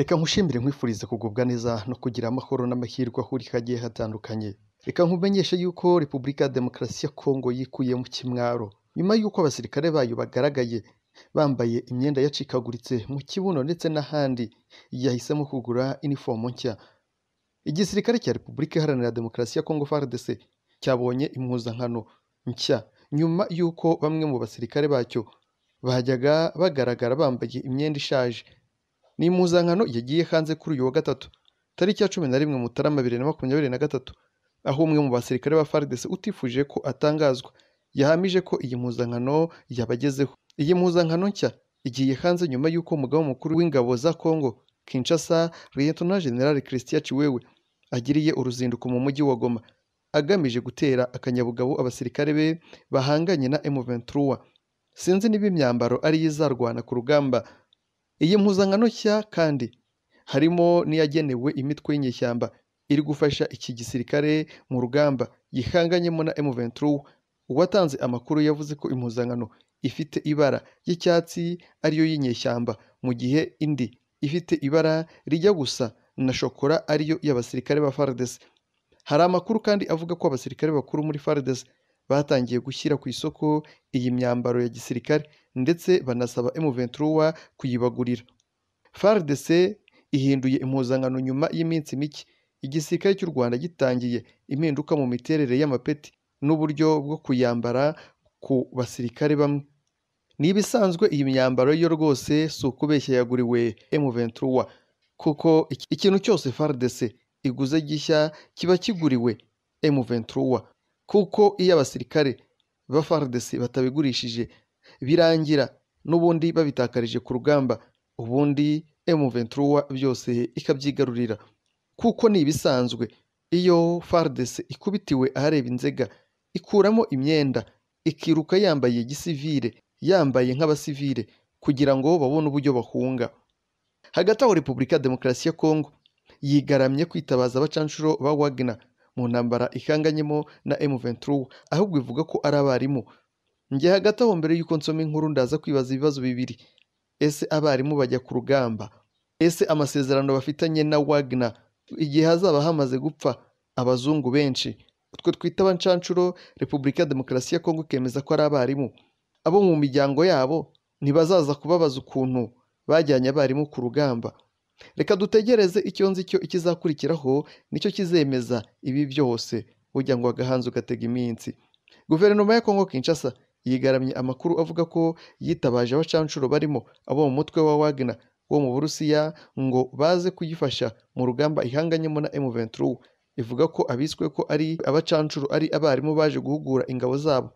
reka nkushimire nkwifurize kugubwa neza no kugira amahoro n'amahirwe ahurika agiye hatandukanye reka nkumenyeshe yuko repubulika ya demokarasi ya kongo yikuye mu kimwaro nyuma y'uko abasirikare bayo bagaragaye bambaye imyenda yacikaguritse mu kibuno ndetse n'ahandi yahisemo kugura inifomo nshya igisirikare cya repubulika iharanira demokarasi ya kongo frdc cyabonye impuzankano nshya nyuma y'uko bamwe mu basirikare bacyo bajyaga bagaragara bambaye imyenda ishaje ni impuzankano yagiye hanze kuri uyu wa gatatu tariki ya cumi na rimwe mutarama bibiri na makumyabiri na gatatu aho umwe mu basirikare ba FARDC utifuje ko atangazwa yahamije ko iyi mpuzankano yabagezeho iyi mpuzankano nshya igiye hanze nyuma y'uko umugabo mukuru w'ingabo za Congo Kinshasa Lieutenant General Christian Chiwewe agiriye uruzinduko mu mujyi wa Goma agamije gutera akanyabugabo abasirikare be bahanganye na m sinzi niba imyambaro ari izarwana ku rugamba Iyi mpuzankano nshya kandi harimo n'iyagenewe imitwe y'inyeshyamba iri gufasha iki gisirikare mu rugamba gihanganyemo na M23 uwatanze amakuru yavuze ko impuzankano ifite ibara ry'icyatsi ariyo y'inyeshyamba mu gihe indi ifite ibara rijya gusa na shokora ariyo y'abasirikare ba FARDC hari amakuru kandi avuga ko abasirikare bakuru muri FARDC batangiye gushyira ku isoko iyi myambaro ya gisirikare ndetse banasaba emuventuruwa kuyibagurira frdc ihinduye impuzankano nyuma y'iminsi mike igisirikare cy'u rwanda gitangiye impinduka mu miterere y'amapeti n'uburyo bwo kuyambara ku basirikare bamwe niba isanzwe iyi myambaro yo rwose si ukubeshya yaguriwe emuventuruwa kuko ikintu cyose Fardc iguze gishya kiba kiguriwe emuventuruwa kuko iyo abasirikare ba FARDC batabigurishije birangira n'ubundi babitakarije ku rugamba ubundi M23 byose ikabyigarurira kuko ni ibisanzwe iyo FARDC ikubitiwe ahareba inzega ikuramo imyenda ikiruka yambaye gisivire yambaye nk'abasivire kugira ngo babone uburyo bahunga hagati aho repubulika ya demokarasi ya kongo yigaramye kwitabaza abacanshuro ba wagner mu ntambara ihanganyemo na M23 ahubwo ivuga ko ari abarimu njye hagati aho mbere y'uko nsoma inkuru ndaza kwibaza ibibazo bibiri ese abarimu bajya ku rugamba ese amasezerano bafitanye na Wagner igihe hazaba hamaze gupfa abazungu benshi utwo twita abancanshuro repubulika ya demokarasi ya kongo ikemeza ko ari abarimu abo mu miryango yabo ntibazaza kubabaza ukuntu bajyanye abarimu ku rugamba reka dutegereze icyo nzi cyo ikizakurikiraho nicyo kizemeza ibi byose ujya ngo agahanze ugatega iminsi guverinoma ya kongo kinshasa yigaramye amakuru avuga ko yitabaje abacanshuro barimo abo mu mutwe wa wagner wo mu burusiya ngo baze kuyifasha mu rugamba ihanganyemo na emuventuru ivuga ko abiswe ko ari abacanshuro ari abarimu baje guhugura ingabo zabo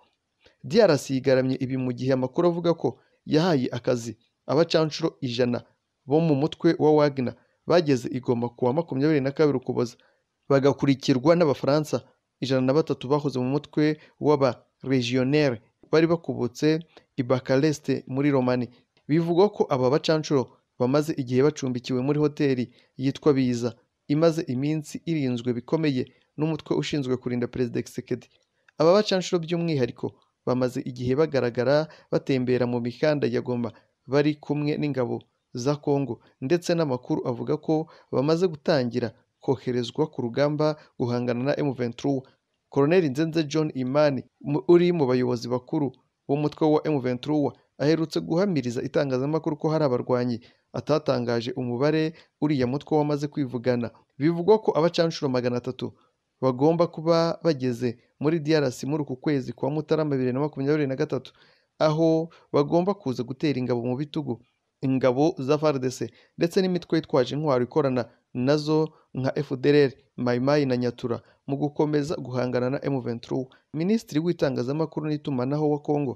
DRC yigaramye ibi mu gihe amakuru avuga ko yahaye akazi abacanshuro ijana bo mu mutwe wa Wagner bageze i Goma ku wa makumyabiri na kabiri Ukuboza bagakurikirwa n'Abafaransa ijana na batatu bahoze mu mutwe w'aba Legionnaires bari bakubutse i Bukarest muri Romani bivugwa ko aba bacanshuro bamaze igihe bacumbikiwe muri hoteli yitwa Biza imaze iminsi irinzwe bikomeye n'umutwe ushinzwe kurinda Perezida Kisekedi aba bacanshuro by'umwihariko bamaze igihe bagaragara batembera mu mikanda ya Goma bari kumwe n'ingabo za Congo ndetse n'amakuru avuga ko bamaze gutangira koherezwa ku rugamba guhangana na M23 Colonel Nzenze John Imani uri mu bayobozi bakuru b'umutwe wa M23 aherutse guhamiriza itangazamakuru ko hari abarwanyi atatangaje umubare uriya mutwe wamaze kwivugana bivugwa ko abacanshuro magana atatu bagomba kuba bageze muri DRC muri uku kwezi kwa Mutarama bibiri na makumyabiri na gatatu aho bagomba kuza gutera ingabo mu bitugu ingabo fardc ndetse n'imitwe yitwaje intwaro ikorana nazo nka FDLR Mayimayi na Nyatura mu gukomeza guhangana na M23 Minisitiri w'itangazamakuru n'itumanaho wa Congo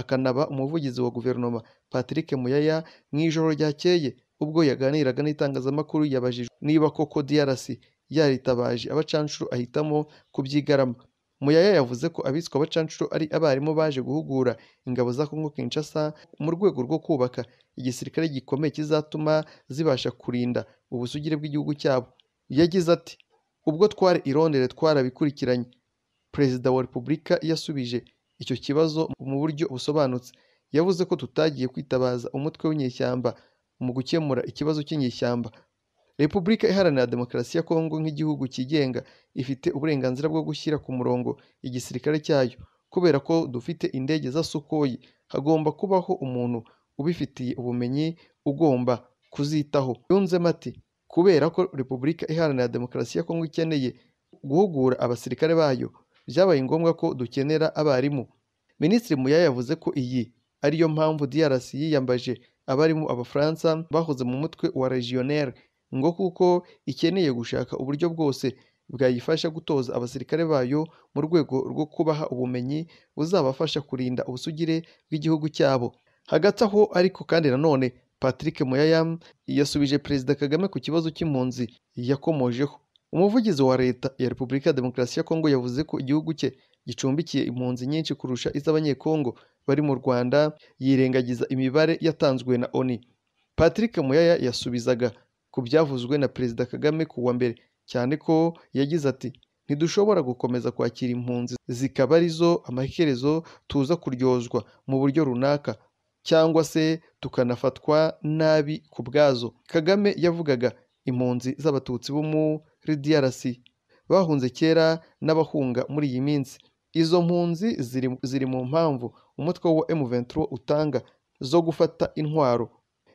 akanaba umuvugizi wa guverinoma Patrick Muyaya mu ijoro ryakeye ubwo yaganiraga n'itangazamakuru yabajijwe niba koko DRC yaritabaje abacanshuro ahitamo kubyigarama Muyaya yavuze ko abitwa abacanshuro ari abarimu baje guhugura ingabo za Congo Kinshasa mu rwego rwo kubaka igisirikare gikomeye kizatuma zibasha kurinda ubusugire bw'igihugu cyabo yagize ati ubwo twari i Londres twarabikurikiranye perezida wa repubulika yasubije icyo kibazo mu buryo busobanutse yavuze ko tutagiye kwitabaza umutwe w'inyeshyamba mu gukemura ikibazo cy'inyeshyamba repubulika iharanira demokarasi ya kongo nk'igihugu cyigenga ifite uburenganzira bwo gushyira ku murongo igisirikare cyayo kubera ko dufite indege za sukoyi hagomba kubaho umuntu ubifitiye ubumenyi ugomba kuzitaho yunzemo ati kubera ko repubulika iharanira demokarasi ya kongo ikeneye guhugura abasirikare bayo byabaye ngombwa ko dukenera abarimu minisitiri muya yavuze ko iyi ariyo mpamvu DRC yiyambaje abarimu abafaransa bahoze mu mutwe wa legionnaire ngo kuko ikeneye gushaka uburyo bwose bwayifasha gutoza abasirikare bayo mu rwego rwo kubaha ubumenyi buzabafasha kurinda ubusugire bw'igihugu cyabo hagati aho ariko kandi nanone patrick muyayamu yasubije perezida kagame ku kibazo cy'impunzi yakomojeho umuvugizi wa leta ya repubulika ya demokarasi ya kongo yavuze ko igihugu cye gicumbikiye impunzi nyinshi kurusha iz'abanyekongo bari mu rwanda yirengagiza imibare yatanzwe na oni patrick muyaya yasubizaga ku byavuzwe na perezida kagame ku wa mbere cyane ko yagize ati ntidushobora gukomeza kwakira impunzi zikaba arizo amaherezo tuza kuryozwa mu buryo runaka cyangwa se tukanafatwa nabi ku bwazo kagame yavugaga impunzi z'abatutsi bo muri DRC bahunze kera n'abahunga muri iyi minsi izo mpunzi ziri mu mpamvu umutwe wa M23 utanga zo gufata intwaro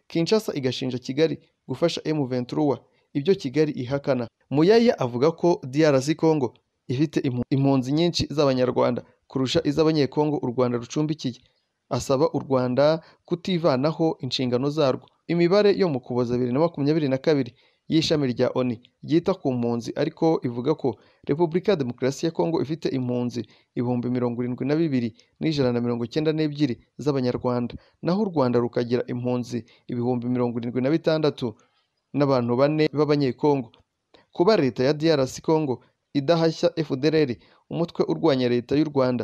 Kinshasa igashinja Kigali gufasha M23 ibyo Kigali ihakana Muyaya avuga ko DRC Congo ifite impunzi nyinshi z'abanyarwanda kurusha iz'abanyekongo u Rwanda rucumbikiye asaba u Rwanda kutivanaho inshingano zarwo imibare yo mu Ukuboza bibiri na makumyabiri na kabiri y'ishami rya ONU ryita ku mpunzi ariko ivuga ko Repubulika ya Demokarasi ya Kongo ifite impunzi ibihumbi mirongo irindwi na bibiri n'ijana na mirongo icyenda n'ebyiri z'Abanyarwanda naho u Rwanda rukagira impunzi ibihumbi mirongo irindwi na bitandatu n'abantu bane b'Abanyekongo kuba leta ya DRC Congo idahashya FDLR umutwe urwanya leta y'u Rwanda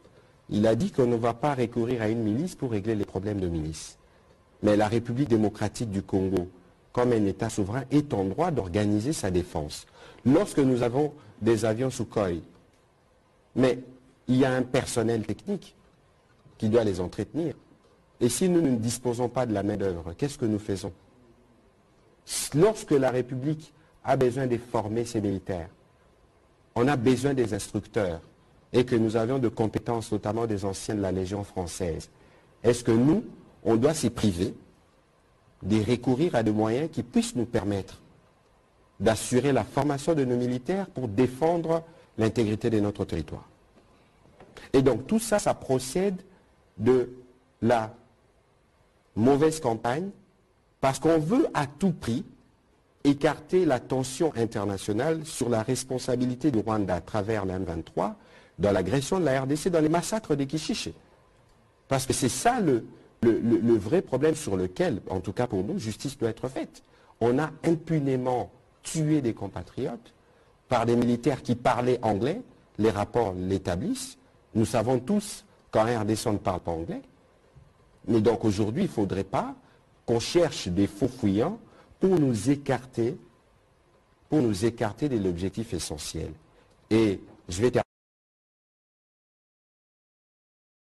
Il a dit qu'on ne va pas recourir à une milice pour régler les problèmes de milice. Mais la République démocratique du Congo, comme un État souverain, est en droit d'organiser sa défense. Lorsque nous avons des avions sous Sukhoi, mais il y a un personnel technique qui doit les entretenir. Et si nous ne disposons pas de la main-d'œuvre, qu'est-ce que nous faisons Lorsque la République a besoin de former ses militaires, on a besoin des instructeurs et que nous avions de compétences, notamment des anciens de la Légion française. Est-ce que nous, on doit s'y priver de recourir à des moyens qui puissent nous permettre d'assurer la formation de nos militaires pour défendre l'intégrité de notre territoire Et donc tout ça, ça procède de la mauvaise campagne parce qu'on veut à tout prix écarter la tension internationale sur la responsabilité du Rwanda à travers lan 23 dans l'agression de la RDC, dans les massacres des Kichiché. Parce que c'est ça le, vrai problème sur lequel, en tout cas pour nous, justice doit être faite. On a impunément tué des compatriotes par des militaires qui parlaient anglais, les rapports l'établissent. Nous savons tous qu'en RDC, on ne parle pas anglais. Mais donc aujourd'hui, il ne faudrait pas qu'on cherche des faux fouillants pour nous écarter, pour nous écarter de l'objectif essentiel. Et je vais terminer.